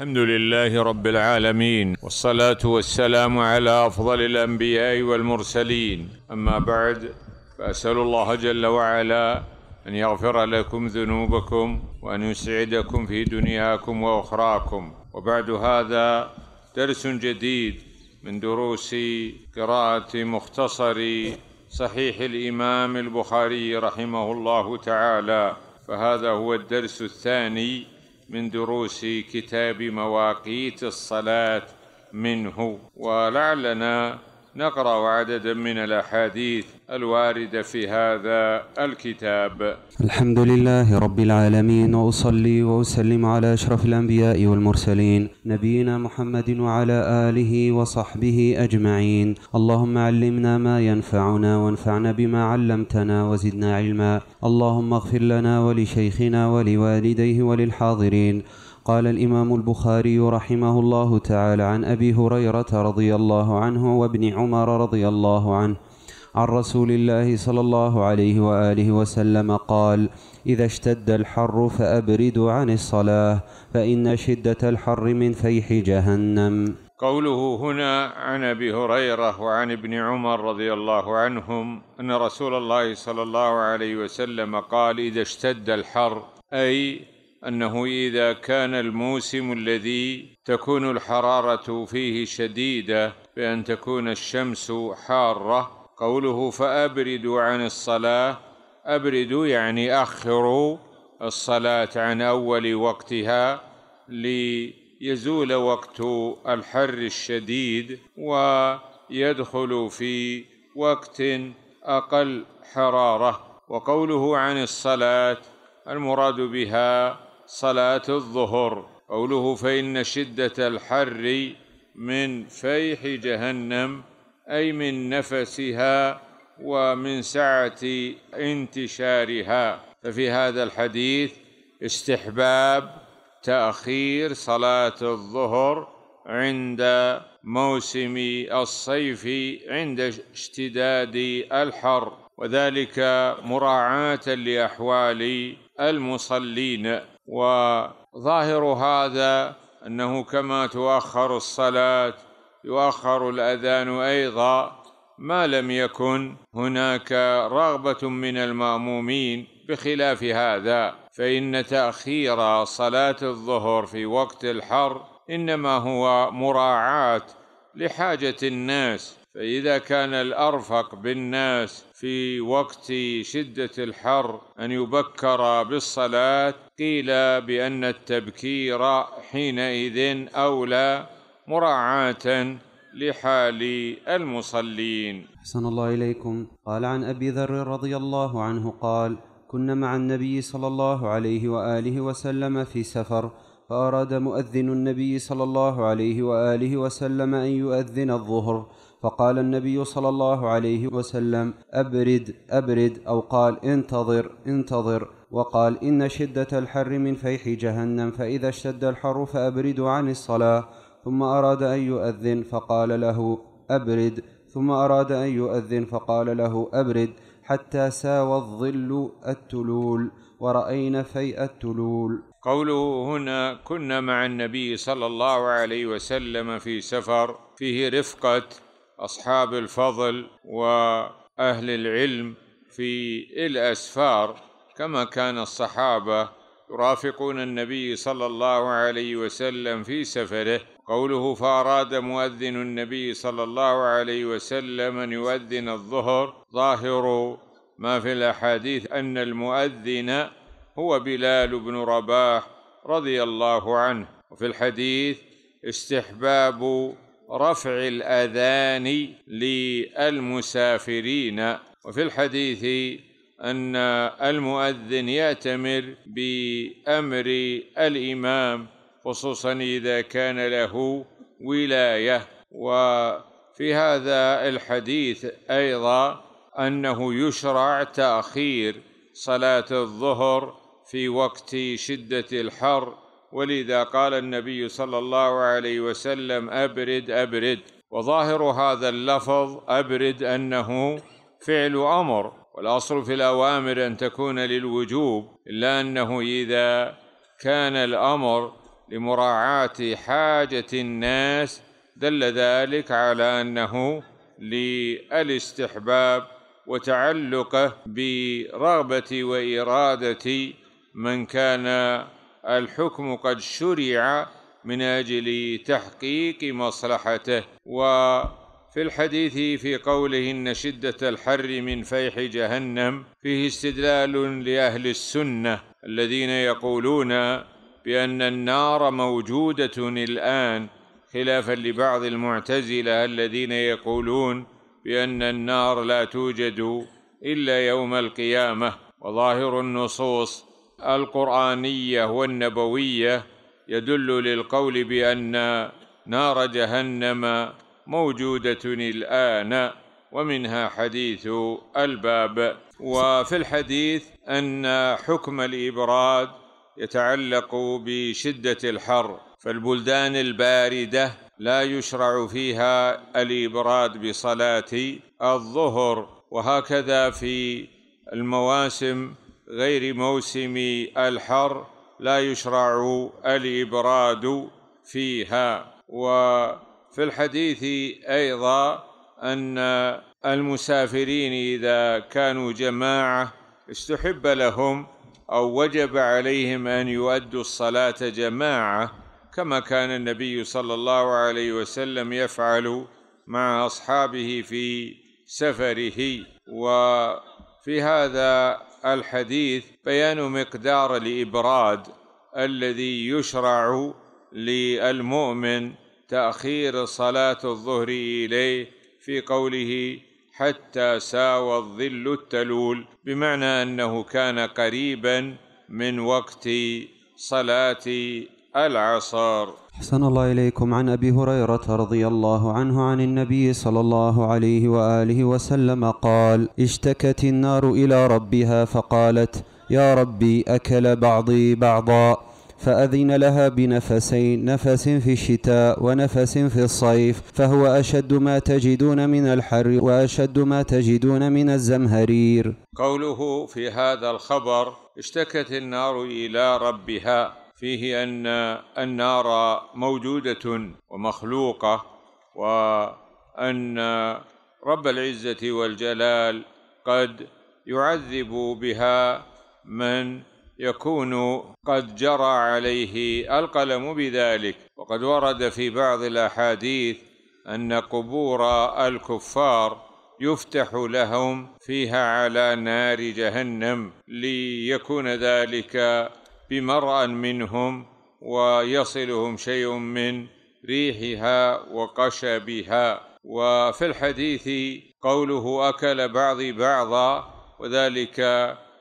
الحمد لله رب العالمين والصلاة والسلام على أفضل الأنبياء والمرسلين أما بعد فأسأل الله جل وعلا أن يغفر لكم ذنوبكم وأن يسعدكم في دنياكم وأخراكم وبعد هذا درس جديد من دروس قراءة مختصر صحيح الإمام البخاري رحمه الله تعالى فهذا هو الدرس الثاني من دروس كتاب مواقيت الصلاه منه ولعلنا نقرا عددا من الاحاديث الوارده في هذا الكتاب الحمد لله رب العالمين واصلي واسلم على اشرف الانبياء والمرسلين نبينا محمد وعلى اله وصحبه اجمعين اللهم علمنا ما ينفعنا وانفعنا بما علمتنا وزدنا علما اللهم اغفر لنا ولشيخنا ولوالديه وللحاضرين قال الإمام البخاري رحمه الله تعالى عن أبي هريرة رضي الله عنه وابن عمر رضي الله عنه عن رسول الله صلى الله عليه وآله وسلم قال إذا اشتد الحر فأبردوا عن الصلاة فإن شدة الحر من فيح جهنم قوله هنا عن أبي هريرة وعن ابن عمر رضي الله عنهم أن رسول الله صلى الله عليه وسلم قال إذا اشتد الحر أي انه اذا كان الموسم الذي تكون الحراره فيه شديده بان تكون الشمس حاره قوله فأبردوا عن الصلاة أبردوا يعني أخروا الصلاة عن أول وقتها ليزول وقت الحر الشديد ويدخل في وقت أقل حرارة وقوله عن الصلاة المراد بها صلاة الظهر قوله فإن شدة الحر من فيح جهنم اي من نفسها ومن سعه انتشارها ففي هذا الحديث استحباب تاخير صلاه الظهر عند موسم الصيف عند اشتداد الحر وذلك مراعاه لاحوال المصلين وظاهر هذا انه كما تؤخر الصلاه يؤخر الاذان ايضا ما لم يكن هناك رغبه من المامومين بخلاف هذا فان تاخير صلاه الظهر في وقت الحر انما هو مراعاه لحاجه الناس فإذا كان الأرفق بالناس في وقت شدة الحر أن يبكر بالصلاة قيل بأن التبكير حينئذ أولى مراعاة لحال المصلين. أحسن الله إليكم، قال عن أبي ذر رضي الله عنه قال: كنا مع النبي صلى الله عليه وآله وسلم في سفر، فأراد مؤذن النبي صلى الله عليه وآله وسلم أن يؤذن الظهر، فقال النبي صلى الله عليه وسلم: أبرد أبرد، أو قال: انتظر انتظر، وقال: إن شدة الحر من فيح جهنم، فإذا اشتد الحر فأبردوا عن الصلاة. ثم أراد أن يؤذن فقال له أبرد ثم أراد أن يؤذن فقال له أبرد حتى ساوى الظل التلول ورأينا فيء التلول قوله هنا كنا مع النبي صلى الله عليه وسلم في سفر فيه رفقة أصحاب الفضل وأهل العلم في الأسفار كما كان الصحابة يرافقون النبي صلى الله عليه وسلم في سفره قوله فأراد مؤذن النبي صلى الله عليه وسلم أن يؤذن الظهر ظاهر ما في الأحاديث أن المؤذن هو بلال بن رباح رضي الله عنه وفي الحديث استحباب رفع الأذان للمسافرين وفي الحديث أن المؤذن يأتمر بأمر الإمام خصوصا اذا كان له ولايه وفي هذا الحديث ايضا انه يشرع تاخير صلاه الظهر في وقت شده الحر ولذا قال النبي صلى الله عليه وسلم ابرد ابرد وظاهر هذا اللفظ ابرد انه فعل امر والاصل في الاوامر ان تكون للوجوب الا انه اذا كان الامر لمراعاة حاجة الناس دل ذلك على أنه للاستحباب وتعلقه برغبة وإرادة من كان الحكم قد شرع من أجل تحقيق مصلحته وفي الحديث في قوله إن شدة الحر من فيح جهنم فيه استدلال لأهل السنة الذين يقولون بان النار موجوده الان خلافا لبعض المعتزله الذين يقولون بان النار لا توجد الا يوم القيامه وظاهر النصوص القرانيه والنبويه يدل للقول بان نار جهنم موجوده الان ومنها حديث الباب وفي الحديث ان حكم الابراد يتعلق بشده الحر فالبلدان البارده لا يشرع فيها الابراد بصلاه الظهر وهكذا في المواسم غير موسم الحر لا يشرع الابراد فيها وفي الحديث ايضا ان المسافرين اذا كانوا جماعه استحب لهم او وجب عليهم ان يؤدوا الصلاه جماعه كما كان النبي صلى الله عليه وسلم يفعل مع اصحابه في سفره وفي هذا الحديث بيان مقدار الابراد الذي يشرع للمؤمن تاخير صلاه الظهر اليه في قوله حتى ساوى الظل التلول بمعنى انه كان قريبا من وقت صلاه العصر احسن الله اليكم عن ابي هريره رضي الله عنه عن النبي صلى الله عليه واله وسلم قال اشتكت النار الى ربها فقالت يا ربي اكل بعضي بعضا فأذن لها بنفسين نفس في الشتاء ونفس في الصيف فهو أشد ما تجدون من الحر وأشد ما تجدون من الزمهرير قوله في هذا الخبر اشتكت النار إلى ربها فيه أن النار موجودة ومخلوقة وأن رب العزة والجلال قد يعذب بها من يكون قد جرى عليه القلم بذلك وقد ورد في بعض الاحاديث ان قبور الكفار يفتح لهم فيها على نار جهنم ليكون ذلك بمرأ منهم ويصلهم شيء من ريحها وقشبها وفي الحديث قوله اكل بعضي بعضا وذلك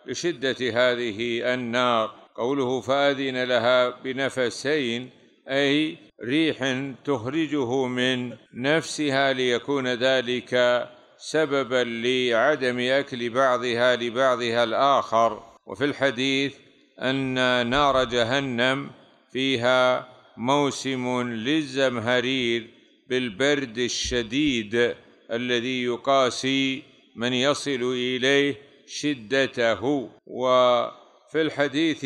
لشدة هذه النار قوله فأذن لها بنفسين أي ريح تخرجه من نفسها ليكون ذلك سببا لعدم أكل بعضها لبعضها الآخر وفي الحديث أن نار جهنم فيها موسم للزمهرير بالبرد الشديد الذي يقاسي من يصل إليه شدته وفي الحديث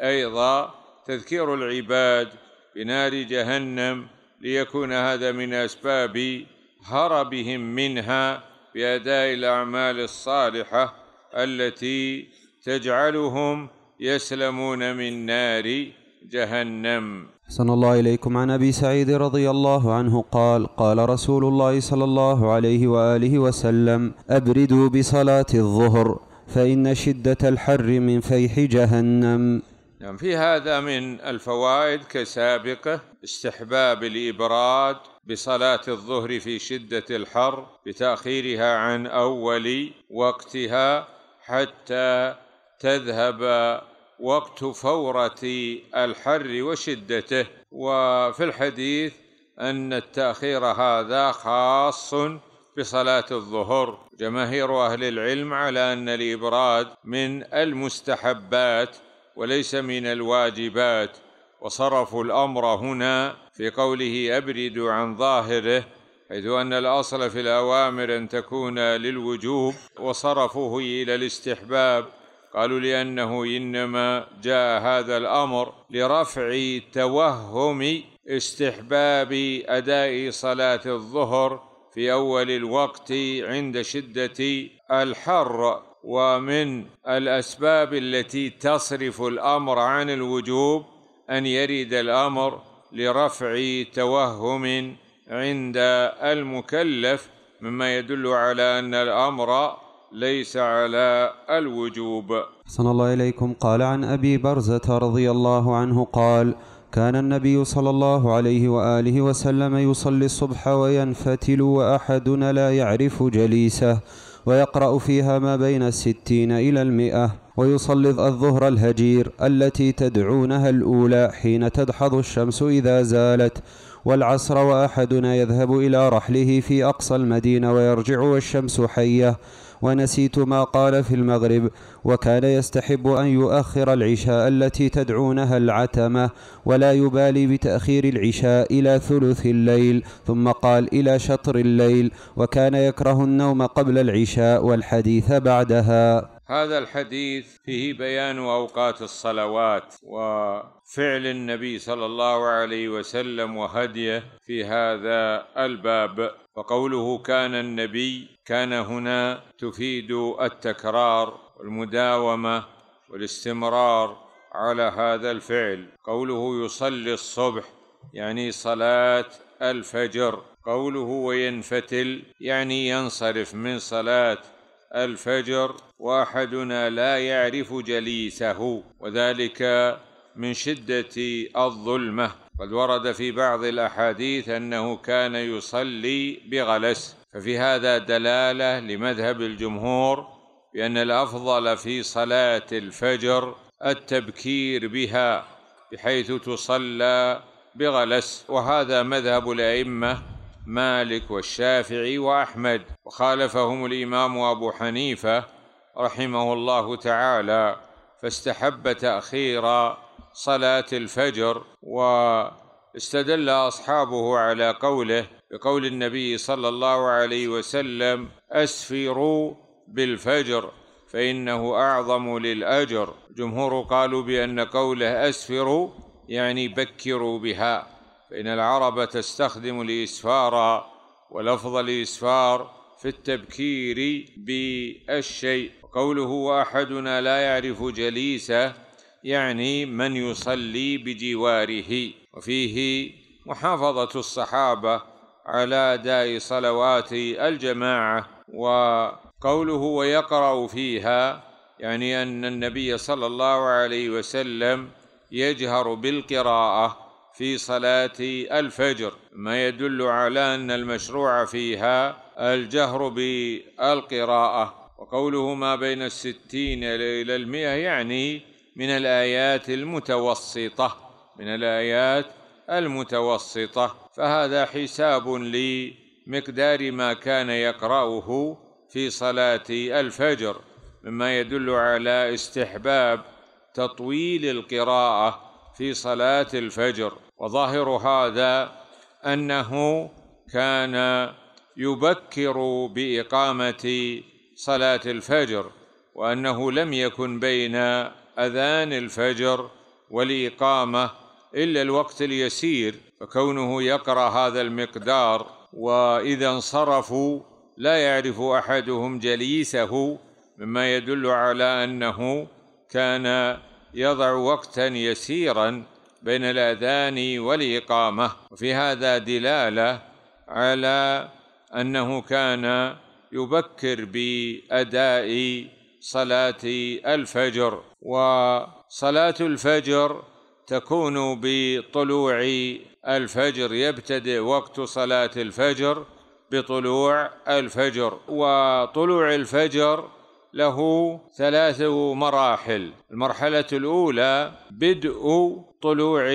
ايضا تذكير العباد بنار جهنم ليكون هذا من اسباب هربهم منها باداء الاعمال الصالحه التي تجعلهم يسلمون من نار جهنم أحسن الله إليكم عن أبي سعيد رضي الله عنه قال قال رسول الله صلى الله عليه وآله وسلم أبردوا بصلاة الظهر فإن شدة الحر من فيح جهنم نعم في هذا من الفوائد كسابقه استحباب الإبراد بصلاة الظهر في شدة الحر بتأخيرها عن أول وقتها حتى تذهب وقت فورة الحر وشدته وفي الحديث أن التأخير هذا خاص بصلاة الظهر جماهير أهل العلم على أن الإبراد من المستحبات وليس من الواجبات وصرفوا الأمر هنا في قوله أبرد عن ظاهره حيث أن الأصل في الأوامر أن تكون للوجوب وصرفه إلى الاستحباب قالوا لأنه إنما جاء هذا الأمر لرفع توهم استحباب أداء صلاة الظهر في أول الوقت عند شدة الحر ومن الأسباب التي تصرف الأمر عن الوجوب أن يرد الأمر لرفع توهم عند المكلف مما يدل على أن الأمر ليس على الوجوب صلى الله إليكم قال عن أبي برزة رضي الله عنه قال كان النبي صلى الله عليه وآله وسلم يصلي الصبح وينفتل وأحدنا لا يعرف جليسه ويقرأ فيها ما بين الستين إلى المئة ويصلي الظهر الهجير التي تدعونها الأولى حين تدحض الشمس إذا زالت والعصر وأحدنا يذهب إلى رحله في أقصى المدينة ويرجع والشمس حية ونسيت ما قال في المغرب وكان يستحب أن يؤخر العشاء التي تدعونها العتمة ولا يبالي بتأخير العشاء إلى ثلث الليل ثم قال إلى شطر الليل وكان يكره النوم قبل العشاء والحديث بعدها هذا الحديث فيه بيان اوقات الصلوات وفعل النبي صلى الله عليه وسلم وهديه في هذا الباب وقوله كان النبي كان هنا تفيد التكرار والمداومه والاستمرار على هذا الفعل قوله يصلي الصبح يعني صلاه الفجر قوله وينفتل يعني ينصرف من صلاه الفجر واحدنا لا يعرف جليسه وذلك من شده الظلمه قد ورد في بعض الاحاديث انه كان يصلي بغلس ففي هذا دلاله لمذهب الجمهور بان الافضل في صلاه الفجر التبكير بها بحيث تصلى بغلس وهذا مذهب الائمه مالك والشافعي واحمد وخالفهم الامام ابو حنيفه رحمه الله تعالى فاستحب تاخير صلاه الفجر واستدل اصحابه على قوله بقول النبي صلى الله عليه وسلم اسفروا بالفجر فانه اعظم للاجر جمهور قالوا بان قوله اسفروا يعني بكروا بها فإن العرب تستخدم الإسفار ولفظ الإسفار في التبكير بالشيء قوله وأحدنا لا يعرف جليسه يعني من يصلي بجواره وفيه محافظة الصحابة على أداء صلوات الجماعة وقوله ويقرأ فيها يعني أن النبي صلى الله عليه وسلم يجهر بالقراءة في صلاة الفجر ما يدل على أن المشروع فيها الجهر بالقراءة وقوله ما بين الستين إلى المئة يعني من الآيات المتوسطة من الآيات المتوسطة فهذا حساب لمقدار ما كان يقرأه في صلاة الفجر مما يدل على استحباب تطويل القراءة في صلاة الفجر وظاهر هذا انه كان يبكر باقامه صلاه الفجر وانه لم يكن بين اذان الفجر والاقامه الا الوقت اليسير فكونه يقرا هذا المقدار واذا انصرفوا لا يعرف احدهم جليسه مما يدل على انه كان يضع وقتا يسيرا بين الأذان والإقامة وفي هذا دلالة على أنه كان يبكر بأداء صلاة الفجر وصلاة الفجر تكون بطلوع الفجر يبتدئ وقت صلاة الفجر بطلوع الفجر وطلوع الفجر له ثلاث مراحل المرحلة الأولى بدء طلوع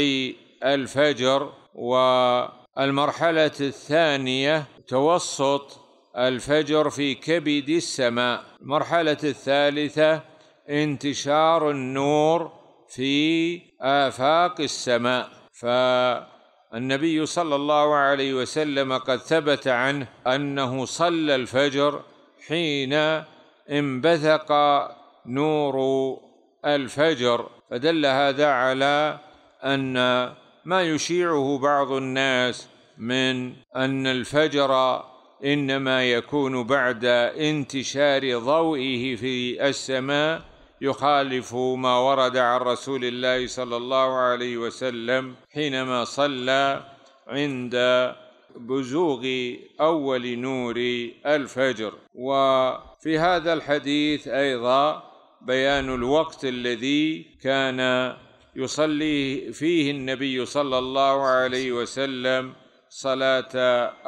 الفجر والمرحلة الثانية توسط الفجر في كبد السماء المرحلة الثالثة انتشار النور في آفاق السماء فالنبي صلى الله عليه وسلم قد ثبت عنه أنه صلى الفجر حين انبثق نور الفجر فدل هذا على ان ما يشيعه بعض الناس من ان الفجر انما يكون بعد انتشار ضوئه في السماء يخالف ما ورد عن رسول الله صلى الله عليه وسلم حينما صلى عند بزوغ اول نور الفجر وفي هذا الحديث ايضا بيان الوقت الذي كان يصلي فيه النبي صلى الله عليه وسلم صلاه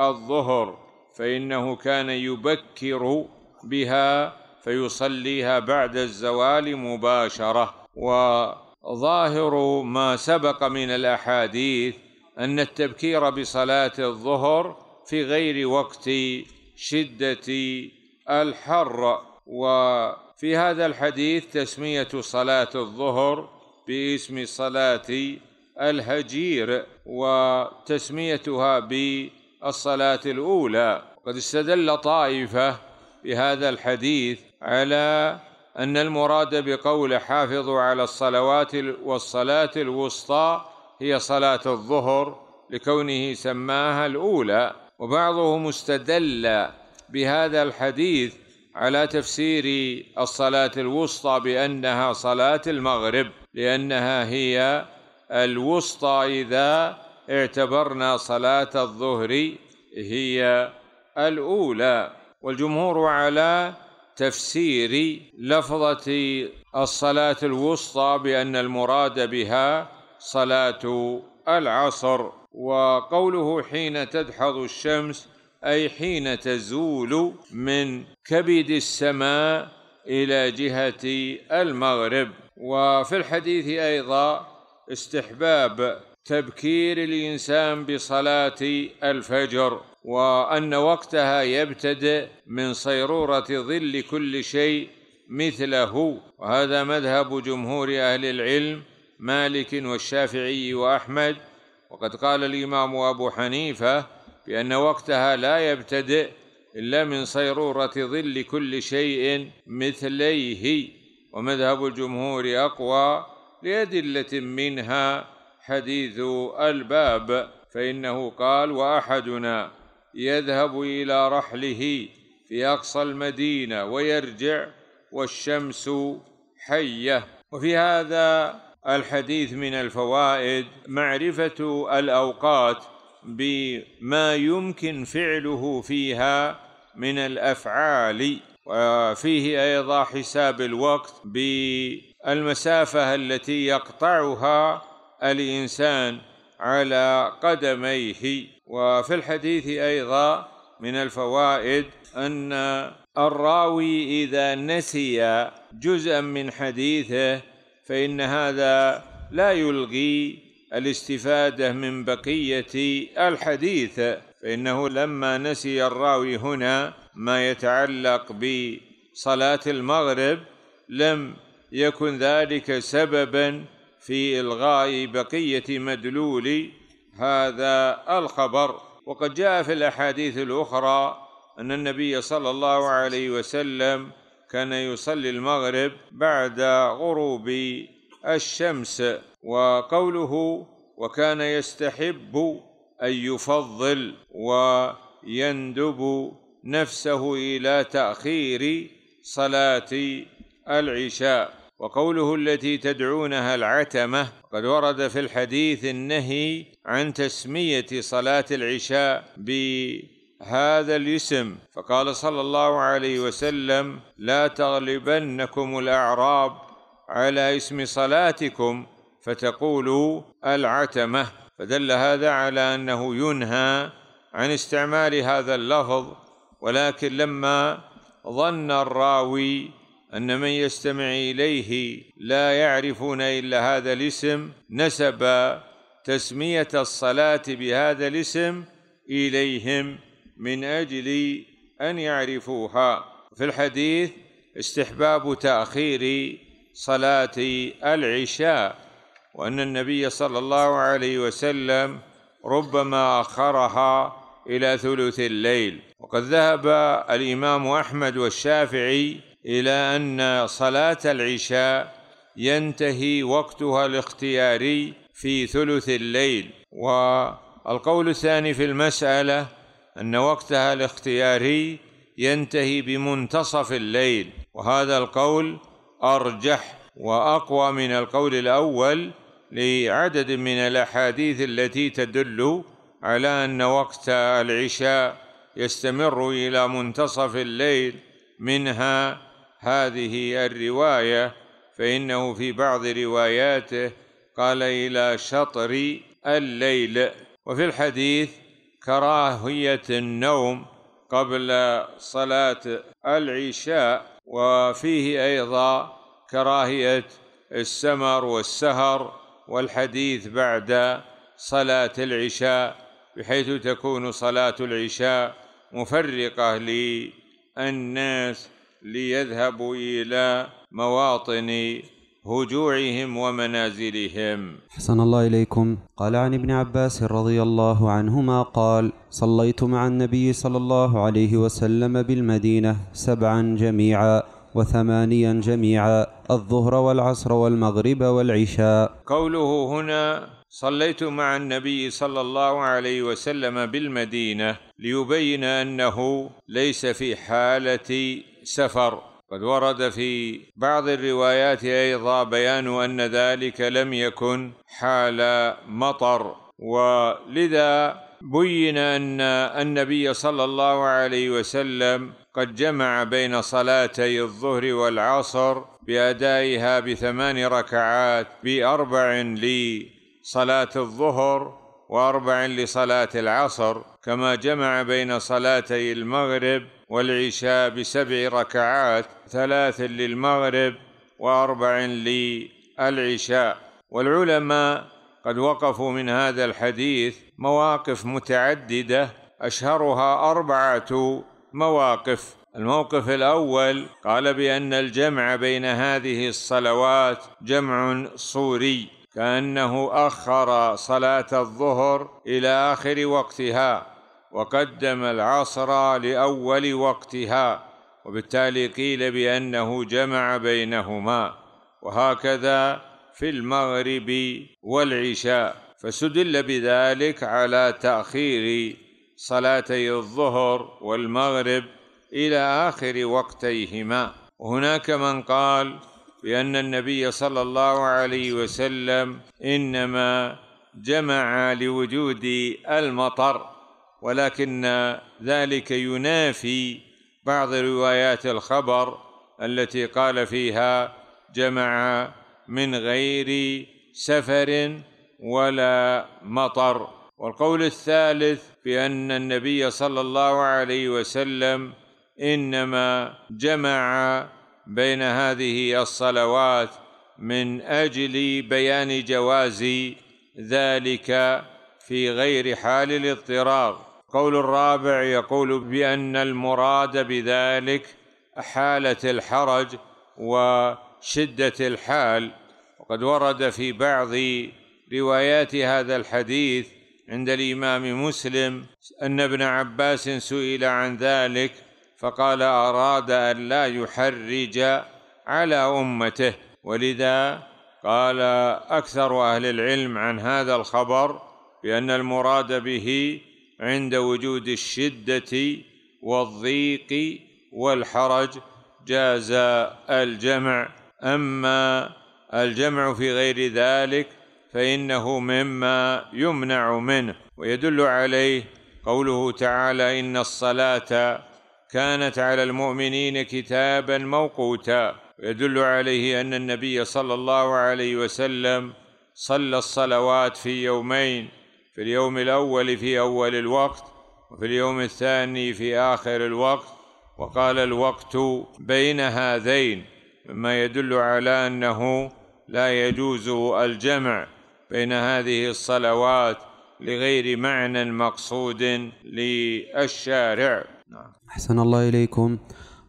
الظهر فانه كان يبكر بها فيصليها بعد الزوال مباشره وظاهر ما سبق من الاحاديث ان التبكير بصلاه الظهر في غير وقت شده الحر وفي هذا الحديث تسميه صلاه الظهر باسم صلاة الهجير وتسميتها بالصلاة الأولى قد استدل طائفة بهذا الحديث على أن المراد بقول حافظوا على الصلوات والصلاة الوسطى هي صلاة الظهر لكونه سماها الأولى وبعضهم استدل بهذا الحديث على تفسير الصلاة الوسطى بأنها صلاة المغرب لأنها هي الوسطى إذا اعتبرنا صلاة الظهر هي الأولى والجمهور على تفسير لفظة الصلاة الوسطى بأن المراد بها صلاة العصر وقوله حين تدحض الشمس أي حين تزول من كبد السماء إلى جهة المغرب وفي الحديث ايضا استحباب تبكير الانسان بصلاه الفجر وان وقتها يبتدئ من صيروره ظل كل شيء مثله وهذا مذهب جمهور اهل العلم مالك والشافعي واحمد وقد قال الامام ابو حنيفه بان وقتها لا يبتدئ الا من صيروره ظل كل شيء مثليه ومذهب الجمهور أقوى لأدلة منها حديث الباب فإنه قال وأحدنا يذهب إلى رحله في أقصى المدينة ويرجع والشمس حية وفي هذا الحديث من الفوائد معرفة الأوقات بما يمكن فعله فيها من الأفعال وفيه ايضا حساب الوقت بالمسافه التي يقطعها الانسان على قدميه وفي الحديث ايضا من الفوائد ان الراوي اذا نسي جزءا من حديثه فان هذا لا يلغي الاستفاده من بقيه الحديث فانه لما نسي الراوي هنا ما يتعلق بصلاة المغرب لم يكن ذلك سببا في إلغاء بقية مدلول هذا الخبر وقد جاء في الأحاديث الأخرى أن النبي صلى الله عليه وسلم كان يصلي المغرب بعد غروب الشمس وقوله وكان يستحب أن يفضل ويندب نفسه الى تاخير صلاه العشاء وقوله التي تدعونها العتمه قد ورد في الحديث النهي عن تسميه صلاه العشاء بهذا الاسم فقال صلى الله عليه وسلم لا تغلبنكم الاعراب على اسم صلاتكم فتقولوا العتمه فدل هذا على انه ينهى عن استعمال هذا اللفظ ولكن لما ظن الراوي أن من يستمع إليه لا يعرفون إلا هذا الاسم نسب تسمية الصلاة بهذا الاسم إليهم من أجل أن يعرفوها في الحديث استحباب تأخير صلاة العشاء وأن النبي صلى الله عليه وسلم ربما أخرها إلى ثلث الليل وقد ذهب الإمام أحمد والشافعي إلى أن صلاة العشاء ينتهي وقتها الاختياري في ثلث الليل والقول الثاني في المسألة أن وقتها الاختياري ينتهي بمنتصف الليل وهذا القول أرجح وأقوى من القول الأول لعدد من الأحاديث التي تدل على ان وقت العشاء يستمر الى منتصف الليل منها هذه الروايه فانه في بعض رواياته قال الى شطر الليل وفي الحديث كراهيه النوم قبل صلاه العشاء وفيه ايضا كراهيه السمر والسهر والحديث بعد صلاه العشاء بحيث تكون صلاة العشاء مفرقة للناس ليذهبوا إلى مواطن هجوعهم ومنازلهم حسن الله إليكم قال عن ابن عباس رضي الله عنهما قال صليت مع النبي صلى الله عليه وسلم بالمدينة سبعا جميعا وثمانيا جميعا الظهر والعصر والمغرب والعشاء قوله هنا صليت مع النبي صلى الله عليه وسلم بالمدينه ليبين انه ليس في حاله سفر قد ورد في بعض الروايات ايضا بيان ان ذلك لم يكن حال مطر ولذا بين ان النبي صلى الله عليه وسلم قد جمع بين صلاتي الظهر والعصر بادائها بثمان ركعات باربع لي صلاة الظهر وأربع لصلاة العصر كما جمع بين صلاتي المغرب والعشاء بسبع ركعات ثلاث للمغرب وأربع للعشاء والعلماء قد وقفوا من هذا الحديث مواقف متعددة أشهرها أربعة مواقف الموقف الأول قال بأن الجمع بين هذه الصلوات جمع صوري كانه اخر صلاه الظهر الى اخر وقتها وقدم العصر لاول وقتها وبالتالي قيل بانه جمع بينهما وهكذا في المغرب والعشاء فسدل بذلك على تاخير صلاتي الظهر والمغرب الى اخر وقتيهما وهناك من قال بان النبي صلى الله عليه وسلم انما جمع لوجود المطر ولكن ذلك ينافي بعض روايات الخبر التي قال فيها جمع من غير سفر ولا مطر والقول الثالث بان النبي صلى الله عليه وسلم انما جمع بين هذه الصلوات من اجل بيان جواز ذلك في غير حال الاضطرار قول الرابع يقول بان المراد بذلك حاله الحرج وشده الحال وقد ورد في بعض روايات هذا الحديث عند الامام مسلم ان ابن عباس سئل عن ذلك فقال أراد أن لا يحرج على أمته ولذا قال أكثر أهل العلم عن هذا الخبر بأن المراد به عند وجود الشدة والضيق والحرج جاز الجمع أما الجمع في غير ذلك فإنه مما يمنع منه ويدل عليه قوله تعالى إن الصلاة كانت على المؤمنين كتابا موقوتا يدل عليه ان النبي صلى الله عليه وسلم صلى الصلوات في يومين في اليوم الاول في اول الوقت وفي اليوم الثاني في اخر الوقت وقال الوقت بين هذين مما يدل على انه لا يجوز الجمع بين هذه الصلوات لغير معنى مقصود للشارع نعم. أحسن الله إليكم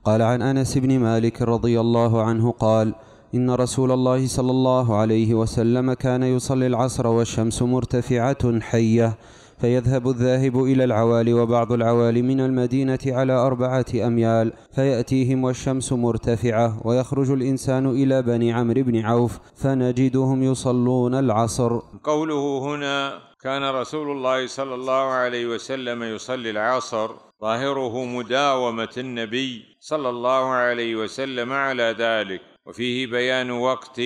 قال عن أنس بن مالك رضي الله عنه قال إن رسول الله صلى الله عليه وسلم كان يصلي العصر والشمس مرتفعة حية فيذهب الذاهب إلى العوالي وبعض العوالي من المدينة على أربعة أميال فيأتيهم والشمس مرتفعة ويخرج الإنسان إلى بني عمرو بن عوف فنجدهم يصلون العصر قوله هنا كان رسول الله صلى الله عليه وسلم يصلي العصر ظاهره مداومه النبي صلى الله عليه وسلم على ذلك وفيه بيان وقت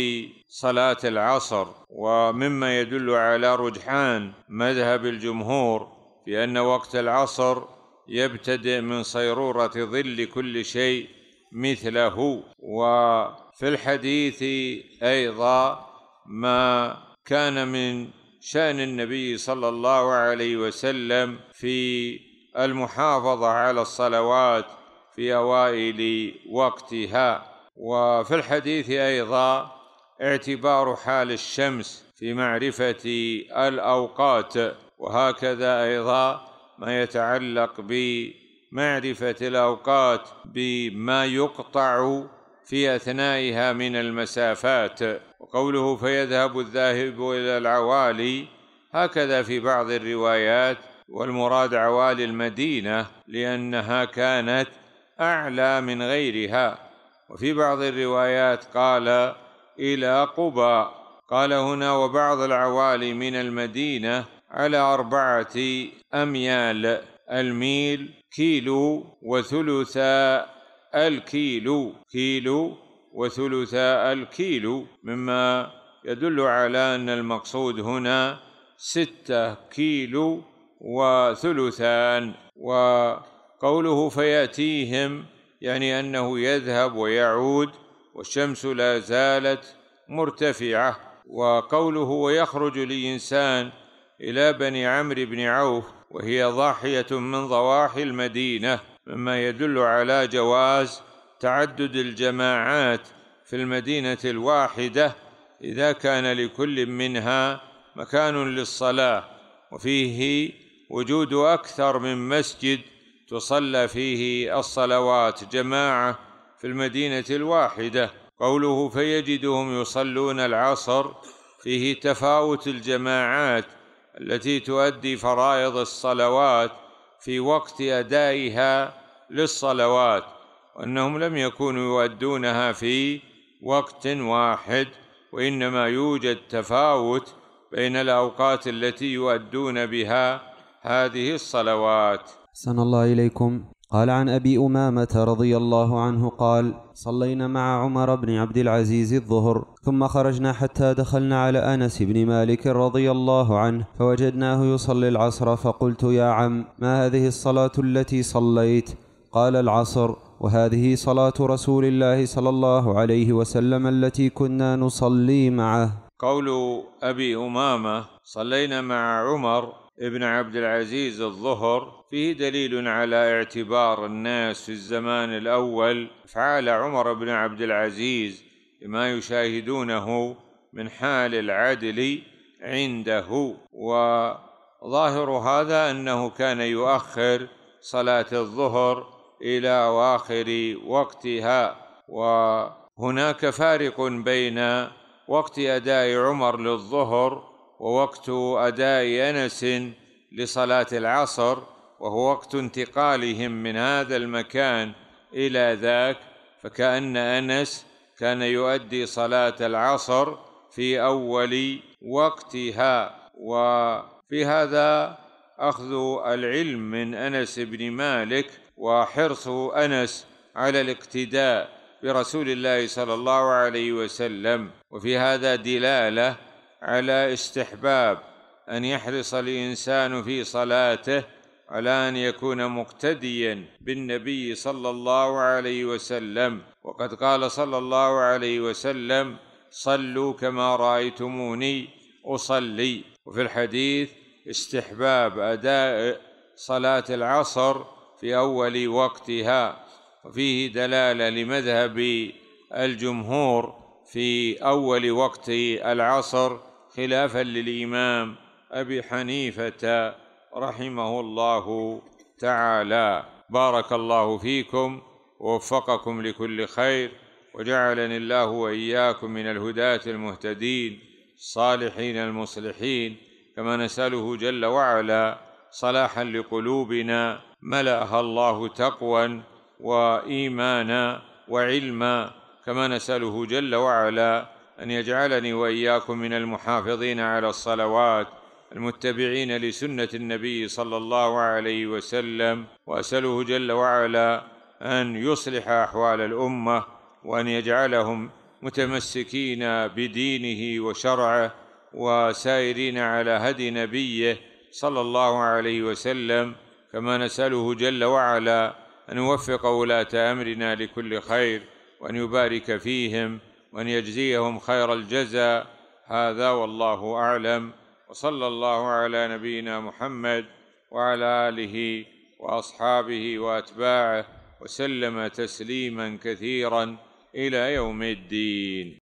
صلاه العصر ومما يدل على رجحان مذهب الجمهور في ان وقت العصر يبتدئ من صيروره ظل كل شيء مثله وفي الحديث ايضا ما كان من شان النبي صلى الله عليه وسلم في المحافظة على الصلوات في أوائل وقتها وفي الحديث أيضا اعتبار حال الشمس في معرفة الأوقات وهكذا أيضا ما يتعلق بمعرفة الأوقات بما يقطع في أثنائها من المسافات وقوله فيذهب الذاهب إلى العوالي هكذا في بعض الروايات والمراد عوالي المدينه لانها كانت اعلى من غيرها وفي بعض الروايات قال الى قباء قال هنا وبعض العوالي من المدينه على اربعه اميال الميل كيلو وثلث الكيلو كيلو وثلث الكيلو مما يدل على ان المقصود هنا سته كيلو وثلثان وقوله فيأتيهم يعني أنه يذهب ويعود والشمس لا زالت مرتفعة وقوله ويخرج الإنسان إلى بني عمرو بن عوف وهي ضاحية من ضواحي المدينة مما يدل على جواز تعدد الجماعات في المدينة الواحدة إذا كان لكل منها مكان للصلاة وفيه وجود اكثر من مسجد تصلى فيه الصلوات جماعه في المدينه الواحده قوله فيجدهم يصلون العصر فيه تفاوت الجماعات التي تؤدي فرائض الصلوات في وقت ادائها للصلوات وانهم لم يكونوا يؤدونها في وقت واحد وانما يوجد تفاوت بين الاوقات التي يؤدون بها هذه الصلوات أحسن الله إليكم قال عن أبي أمامة رضي الله عنه قال صلينا مع عمر بن عبد العزيز الظهر ثم خرجنا حتى دخلنا على أنس بن مالك رضي الله عنه فوجدناه يصلي العصر فقلت يا عم ما هذه الصلاة التي صليت قال العصر وهذه صلاة رسول الله صلى الله عليه وسلم التي كنا نصلي معه قول أبي أمامة صلينا مع عمر ابن عبد العزيز الظهر فيه دليل على اعتبار الناس في الزمان الأول أفعال عمر بن عبد العزيز لما يشاهدونه من حال العدل عنده وظاهر هذا أنه كان يؤخر صلاة الظهر إلى أواخر وقتها وهناك فارق بين وقت أداء عمر للظهر ووقت أداء أنس لصلاة العصر وهو وقت انتقالهم من هذا المكان إلى ذاك فكأن أنس كان يؤدي صلاة العصر في أول وقتها وفي هذا أخذ العلم من أنس بن مالك وحرص أنس على الاقتداء برسول الله صلى الله عليه وسلم وفي هذا دلاله على استحباب ان يحرص الانسان في صلاته على ان يكون مقتديا بالنبي صلى الله عليه وسلم وقد قال صلى الله عليه وسلم صلوا كما رايتموني اصلي وفي الحديث استحباب اداء صلاه العصر في اول وقتها وفيه دلاله لمذهب الجمهور في اول وقت العصر خلافا للامام ابي حنيفه رحمه الله تعالى بارك الله فيكم ووفقكم لكل خير وجعلني الله واياكم من الهداه المهتدين الصالحين المصلحين كما نساله جل وعلا صلاحا لقلوبنا ملاها الله تقوى وايمانا وعلما كما نساله جل وعلا أن يجعلني وإياكم من المحافظين على الصلوات المتبعين لسنة النبي صلى الله عليه وسلم وأسأله جل وعلا أن يصلح أحوال الأمة وأن يجعلهم متمسكين بدينه وشرعه وسائرين على هدي نبيه صلى الله عليه وسلم كما نسأله جل وعلا أن يوفق ولاة أمرنا لكل خير وأن يبارك فيهم وأن يجزيهم خير الجزاء هذا والله أعلم وصلى الله على نبينا محمد وعلى آله وأصحابه وأتباعه وسلم تسليما كثيرا إلى يوم الدين